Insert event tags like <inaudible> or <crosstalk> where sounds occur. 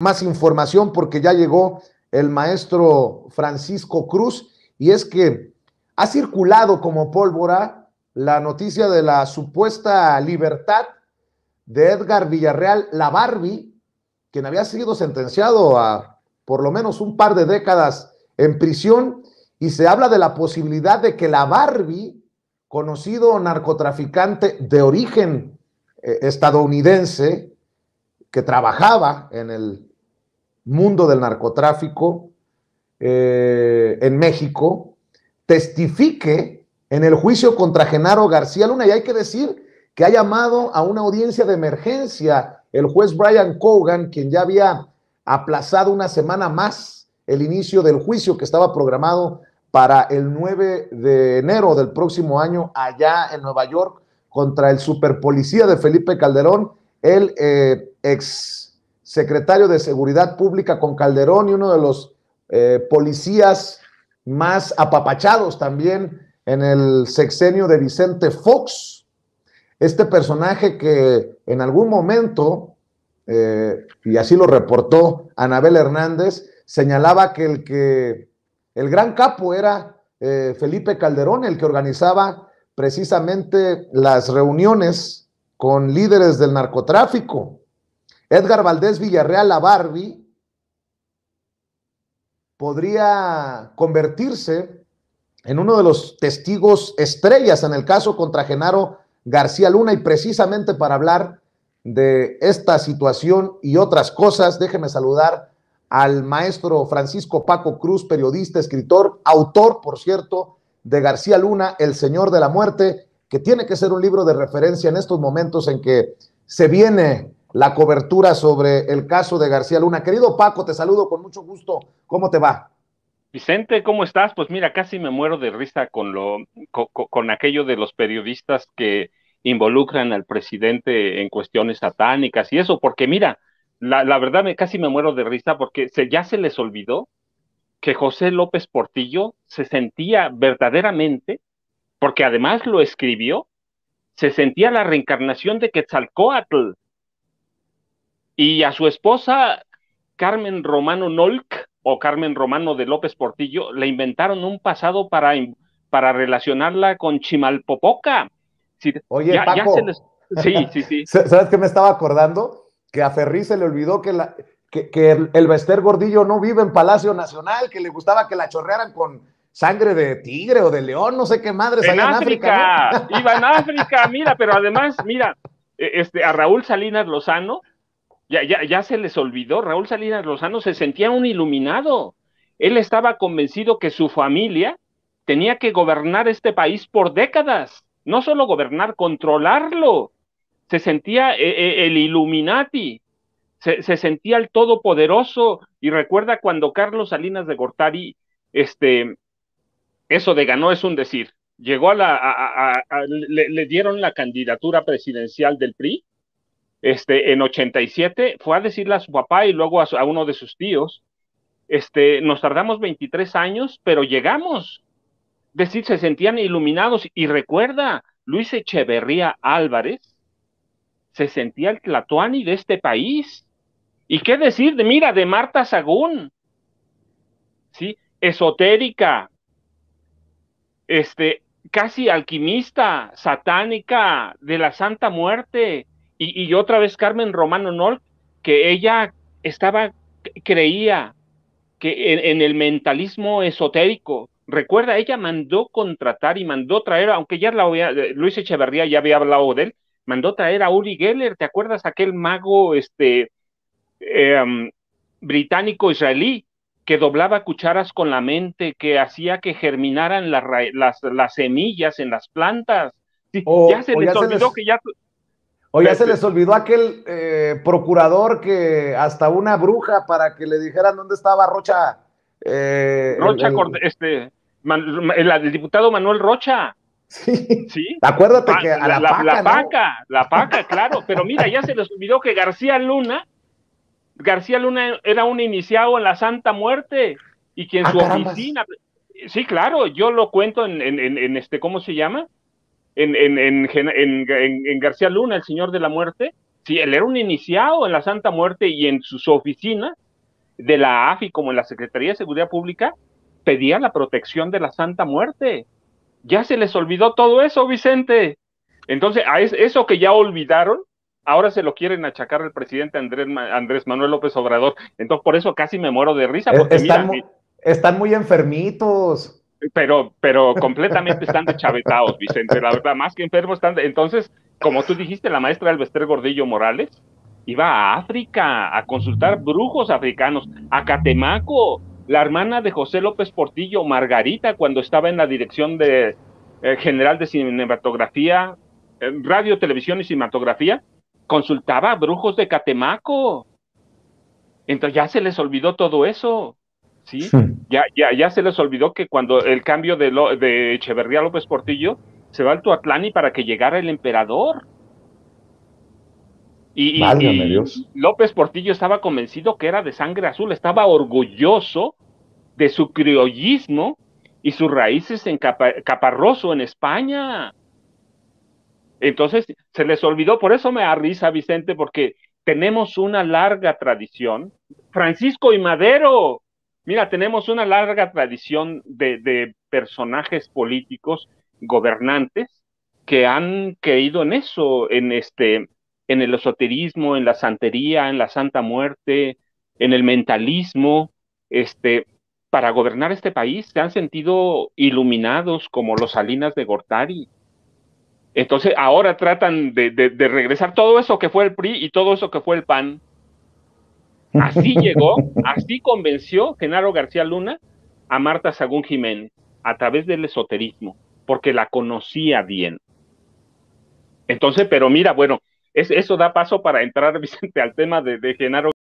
más información porque ya llegó el maestro Francisco Cruz y es que ha circulado como pólvora la noticia de la supuesta libertad de Edgar Villarreal, la Barbie, quien había sido sentenciado a por lo menos un par de décadas en prisión y se habla de la posibilidad de que la Barbie, conocido narcotraficante de origen eh, estadounidense, que trabajaba en el mundo del narcotráfico eh, en México, testifique en el juicio contra Genaro García Luna. Y hay que decir que ha llamado a una audiencia de emergencia el juez Brian Cogan, quien ya había aplazado una semana más el inicio del juicio que estaba programado para el 9 de enero del próximo año allá en Nueva York contra el superpolicía de Felipe Calderón, el eh, ex secretario de Seguridad Pública con Calderón y uno de los eh, policías más apapachados también en el sexenio de Vicente Fox. Este personaje que en algún momento, eh, y así lo reportó Anabel Hernández, señalaba que el que el gran capo era eh, Felipe Calderón, el que organizaba precisamente las reuniones con líderes del narcotráfico. Edgar Valdés Villarreal, la Barbie, podría convertirse en uno de los testigos estrellas en el caso contra Genaro García Luna y precisamente para hablar de esta situación y otras cosas, déjeme saludar al maestro Francisco Paco Cruz, periodista, escritor, autor, por cierto, de García Luna, El Señor de la Muerte, que tiene que ser un libro de referencia en estos momentos en que se viene la cobertura sobre el caso de García Luna. Querido Paco, te saludo con mucho gusto. ¿Cómo te va? Vicente, ¿cómo estás? Pues mira, casi me muero de risa con lo con, aquello de los periodistas que involucran al presidente en cuestiones satánicas y eso, porque mira, la, verdad me casi me muero de risa porque se, ya se les olvidó que José López Portillo se sentía verdaderamente, porque además lo escribió, se sentía la reencarnación de Quetzalcoatl y a su esposa Carmen Romano Nolk o Carmen Romano de López Portillo le inventaron un pasado para, para relacionarla con Chimalpopoca. Oye, Paco, Sí, <laughs> ¿Sabes qué me estaba acordando? Que a Ferri se le olvidó que, la, que, el, Bester Gordillo no vive en Palacio Nacional, que le gustaba que la chorrearan con, sangre de tigre o de león, no sé qué madre. en África, en África. Iba en África, mira, pero además, mira, e-, este, a Raúl Salinas Lozano ya, ya, ya se les olvidó, Raúl Salinas Lozano se sentía un iluminado. Él estaba convencido que su familia tenía que gobernar este país por décadas, no solo gobernar, controlarlo. Se sentía eh, eh, el Illuminati, se, sentía el todopoderoso. Y recuerda cuando Carlos Salinas de Gortari, este, eso de ganó es un decir, llegó a le, dieron la candidatura presidencial del PRI este, en 87, fue a decirle a su papá y luego a, uno de sus tíos, este, nos tardamos 23 años, pero llegamos. Decir, se sentían iluminados. Y recuerda, Luis Echeverría Álvarez se sentía el Tlatuani de este país. ¿Y qué decir de, mira, de Marta Sagún? ¿Sí? Esotérica, este, casi alquimista, satánica, de la Santa Muerte, y, otra vez Carmen Romano Nol, que ella estaba, creía que en, el mentalismo esotérico, Recuerda, ella mandó contratar y mandó traer, aunque ya la había, eh, Luis Echeverría ya había hablado de él, mandó traer a Uri Geller, ¿te acuerdas aquel mago este em, británico israelí que doblaba cucharas con la mente, que hacía que germinaran las, las, semillas en las plantas? Oh, ya se les olvidó que ya o ya se les olvidó aquel eh, procurador que hasta una bruja para que le dijeran dónde estaba Rocha. Eh, Rocha, este, el, diputado Manuel Rocha. Sí. ¿Sí? Acuérdate ah, que la, paca, la, paca, claro. Pero mira, ya se les olvidó que García Luna, García Luna era un iniciado en la Santa Muerte y que en ah, su oficina. Sí, claro, yo lo cuento en este, ¿cómo se llama? en, en, en, García Luna, el Señor de la Muerte, sí, él era un iniciado en la Santa Muerte y en sus oficinas de la AFI como en la Secretaría de Seguridad Pública, pedía la protección de la Santa Muerte. Ya se les olvidó todo eso, Vicente. Entonces, a eso que ya olvidaron, ahora se lo quieren achacar al presidente Andrés, Andrés Manuel López Obrador. Entonces, por eso casi me muero de risa. Eh, porque eh, están muy enfermitos pero, pero completamente están deschavetados, Vicente, la verdad, más que enfermos están. Entonces, como tú dijiste, la maestra Alvester Gordillo Morales iba a África a consultar brujos africanos, a Catemaco, la hermana de José López Portillo, Margarita, cuando estaba en la dirección de eh, general de cinematografía, eh, radio, televisión y cinematografía, consultaba brujos de Catemaco. Entonces ya se les olvidó todo eso. ¿sí? Hmm. Ya, ya, ya se les olvidó que cuando el cambio de, lo, de Echeverría López Portillo, se va al Tuatlani para que llegara el emperador. Y, López Portillo estaba convencido que era de sangre azul, estaba orgulloso de su criollismo y sus raíces en Caparroso, en España. Entonces, se les olvidó, por eso me arriesga Vicente, porque tenemos una larga tradición. Francisco y Madero, Mira, tenemos una larga tradición de, personajes políticos gobernantes que han creído en eso, en este, en el esoterismo, en la santería, en la santa muerte, en el mentalismo, este, para gobernar este país se han sentido iluminados como los Salinas de Gortari. Entonces ahora tratan de regresar todo eso que fue el PRI y todo eso que fue el PAN Así llegó, así convenció Genaro García Luna a Marta Sagún Jiménez a través del esoterismo, porque la conocía bien. Entonces, pero mira, bueno, eso da paso para entrar, <laughs> Vicente, al tema de, de Genaro